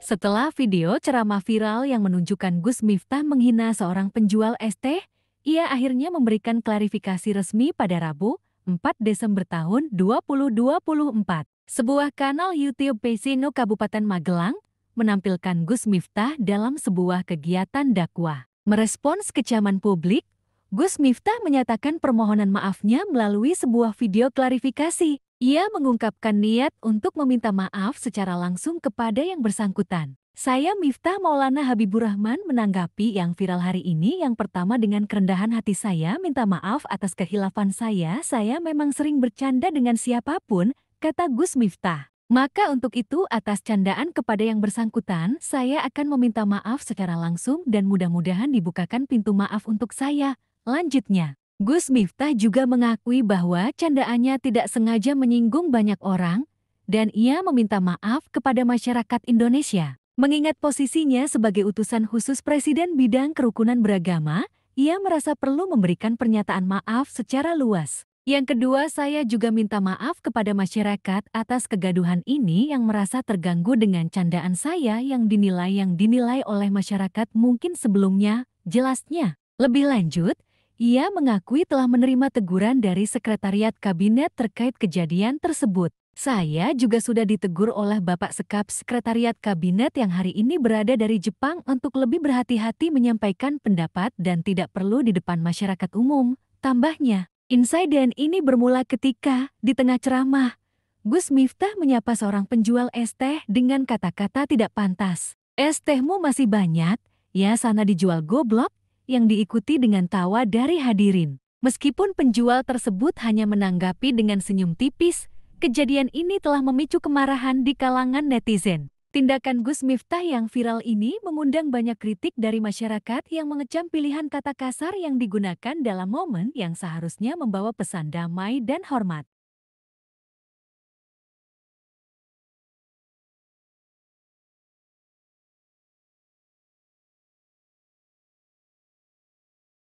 Setelah video ceramah viral yang menunjukkan Gus Miftah menghina seorang penjual es teh, ia akhirnya memberikan klarifikasi resmi pada Rabu, 4 Desember tahun 2024. Sebuah kanal YouTube Pesino Kabupaten Magelang menampilkan Gus Miftah dalam sebuah kegiatan dakwah. Merespons kecaman publik, Gus Miftah menyatakan permohonan maafnya melalui sebuah video klarifikasi. Ia mengungkapkan niat untuk meminta maaf secara langsung kepada yang bersangkutan. Saya Miftah Maulana Habibur Rahman menanggapi yang viral hari ini yang pertama dengan kerendahan hati saya minta maaf atas kehilafan saya. Saya memang sering bercanda dengan siapapun, kata Gus Miftah. Maka untuk itu atas candaan kepada yang bersangkutan, saya akan meminta maaf secara langsung dan mudah-mudahan dibukakan pintu maaf untuk saya, Lanjutnya, Gus Miftah juga mengakui bahwa candaannya tidak sengaja menyinggung banyak orang, dan ia meminta maaf kepada masyarakat Indonesia. Mengingat posisinya sebagai utusan khusus Presiden Bidang Kerukunan Beragama, ia merasa perlu memberikan pernyataan maaf secara luas. Yang kedua, saya juga minta maaf kepada masyarakat atas kegaduhan ini yang merasa terganggu dengan candaan saya yang dinilai yang dinilai oleh masyarakat mungkin sebelumnya, jelasnya. Lebih lanjut, ia mengakui telah menerima teguran dari Sekretariat Kabinet terkait kejadian tersebut. Saya juga sudah ditegur oleh Bapak Sekap Sekretariat Kabinet yang hari ini berada dari Jepang untuk lebih berhati-hati menyampaikan pendapat dan tidak perlu di depan masyarakat umum, tambahnya. Insiden ini bermula ketika, di tengah ceramah, Gus Miftah menyapa seorang penjual es teh dengan kata-kata tidak pantas. Es tehmu masih banyak, ya sana dijual goblok, yang diikuti dengan tawa dari hadirin. Meskipun penjual tersebut hanya menanggapi dengan senyum tipis, kejadian ini telah memicu kemarahan di kalangan netizen. Tindakan Gus Miftah yang viral ini mengundang banyak kritik dari masyarakat yang mengecam pilihan kata kasar yang digunakan dalam momen yang seharusnya membawa pesan damai dan hormat.